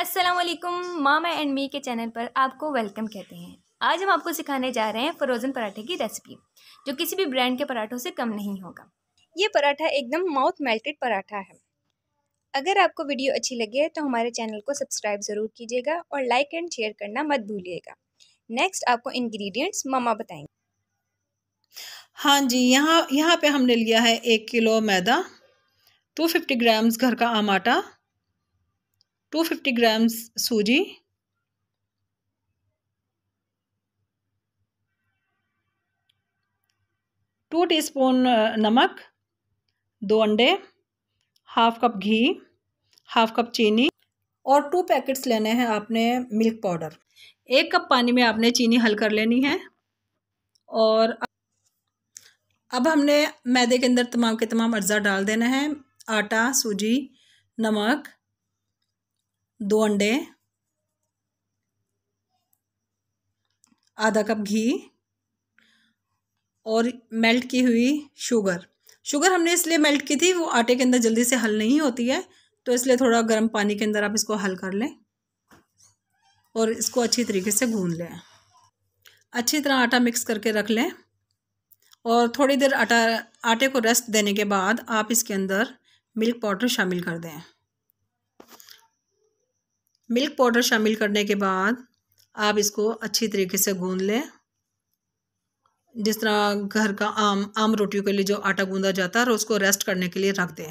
असलकम मामा and me के channel पर आपको वेलकम कहते हैं आज हम आपको सिखाने जा रहे हैं फ्रोज़न पराठे की रेसिपी जो किसी भी ब्रांड के पराठों से कम नहीं होगा ये पराठा एकदम माउथ मेल्टेड पराठा है अगर आपको वीडियो अच्छी लगे तो हमारे चैनल को सब्सक्राइब ज़रूर कीजिएगा और लाइक एंड शेयर करना मत भूलिएगा नेक्स्ट आपको इन्ग्रीडियंट्स मामा बताएंगे हाँ जी यहाँ यहाँ पे हमने लिया है एक किलो मैदा 250 ग्राम्स घर का आम आटा टू फिफ्टी ग्राम्स सूजी टू टीस्पून नमक दो अंडे हाफ कप घी हाफ कप चीनी और टू पैकेट्स लेने हैं आपने मिल्क पाउडर एक कप पानी में आपने चीनी हल कर लेनी है और अब हमने मैदे के अंदर तमाम के तमाम अज्जा डाल देना है आटा सूजी नमक दो अंडे आधा कप घी और मेल्ट की हुई शुगर शुगर हमने इसलिए मेल्ट की थी वो आटे के अंदर जल्दी से हल नहीं होती है तो इसलिए थोड़ा गर्म पानी के अंदर आप इसको हल कर लें और इसको अच्छी तरीके से गूंद लें अच्छी तरह आटा मिक्स करके रख लें और थोड़ी देर आटा आटे को रेस्ट देने के बाद आप इसके अंदर मिल्क पाउडर शामिल कर दें मिल्क पाउडर शामिल करने के बाद आप इसको अच्छी तरीके से गूँध लें जिस तरह घर का आम आम रोटियों के लिए जो आटा गूँधा जाता है और उसको रेस्ट करने के लिए रख दें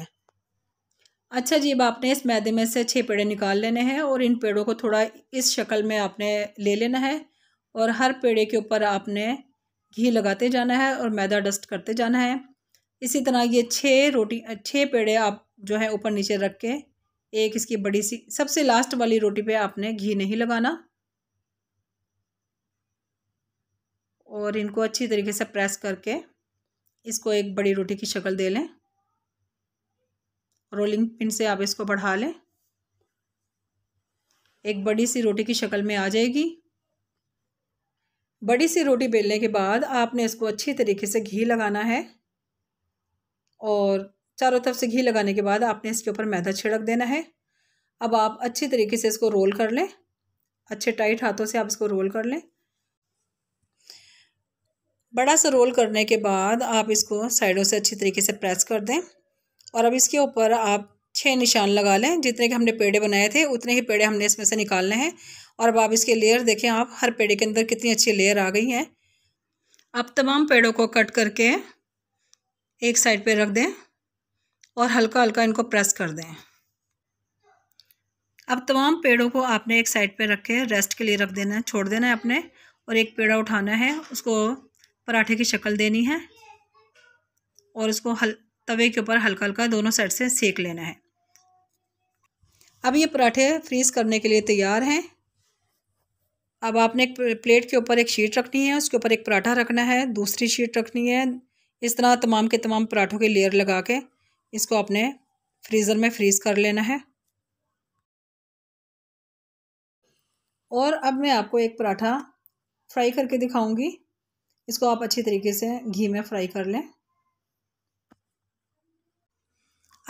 अच्छा जी अब आपने इस मैदे में से छः पेड़े निकाल लेने हैं और इन पेड़ों को थोड़ा इस शक्ल में आपने ले लेना है और हर पेड़े के ऊपर आपने घी लगाते जाना है और मैदा डस्ट करते जाना है इसी तरह ये छः रोटी छः पेड़े आप जो है ऊपर नीचे रख के एक इसकी बड़ी सी सबसे लास्ट वाली रोटी पे आपने घी नहीं लगाना और इनको अच्छी तरीके से प्रेस करके इसको एक बड़ी रोटी की शक्ल दे लें रोलिंग पिन से आप इसको बढ़ा लें एक बड़ी सी रोटी की शक्ल में आ जाएगी बड़ी सी रोटी बेलने के बाद आपने इसको अच्छी तरीके से घी लगाना है और चारों तरफ से घी लगाने के बाद आपने इसके ऊपर मैदा छिड़क देना है अब आप अच्छी तरीके से इसको रोल कर लें अच्छे टाइट हाथों से आप इसको रोल कर लें बड़ा सा रोल करने के बाद आप इसको साइडों से अच्छी तरीके से प्रेस कर दें और अब इसके ऊपर आप छः निशान लगा लें जितने के हमने पेड़े बनाए थे उतने ही पेड़े हमने इसमें से निकालने हैं और अब आप इसके लेयर देखें आप हर पेड़े के अंदर कितनी अच्छी लेयर आ गई हैं आप तमाम पेड़ों को कट करके एक साइड पर रख दें और हल्का हल्का इनको प्रेस कर दें अब तमाम पेड़ों को आपने एक साइड पर रख के रेस्ट के लिए रख देना है छोड़ देना है अपने और एक पेड़ा उठाना है उसको पराठे की शक्ल देनी है और उसको हल तवे के ऊपर हल्का हल्का दोनों साइड से सेक लेना है अब ये पराठे फ्रीज़ करने के लिए तैयार हैं अब आपने एक प्लेट के ऊपर एक शीट रखनी है उसके ऊपर एक पराठा रखना है दूसरी शीट रखनी है इस तरह तमाम के तमाम पराठों के लेयर लगा के इसको अपने फ्रीज़र में फ्रीज़ कर लेना है और अब मैं आपको एक पराठा फ्राई करके दिखाऊंगी इसको आप अच्छी तरीके से घी में फ्राई कर लें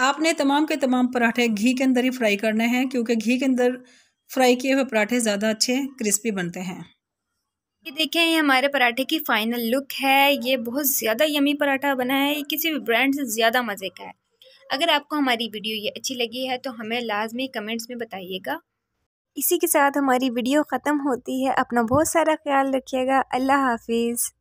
आपने तमाम के तमाम पराठे घी के अंदर ही फ्राई करने हैं क्योंकि घी के अंदर फ्राई किए हुए पराठे ज़्यादा अच्छे क्रिस्पी बनते हैं ये देखें ये हमारे पराठे की फ़ाइनल लुक है ये बहुत ज़्यादा यमी पराठा बना है ये किसी भी ब्रांड से ज़्यादा मज़े का है अगर आपको हमारी वीडियो ये अच्छी लगी है तो हमें लाजमी कमेंट्स में बताइएगा इसी के साथ हमारी वीडियो ख़त्म होती है अपना बहुत सारा ख्याल रखिएगा अल्लाह हाफिज़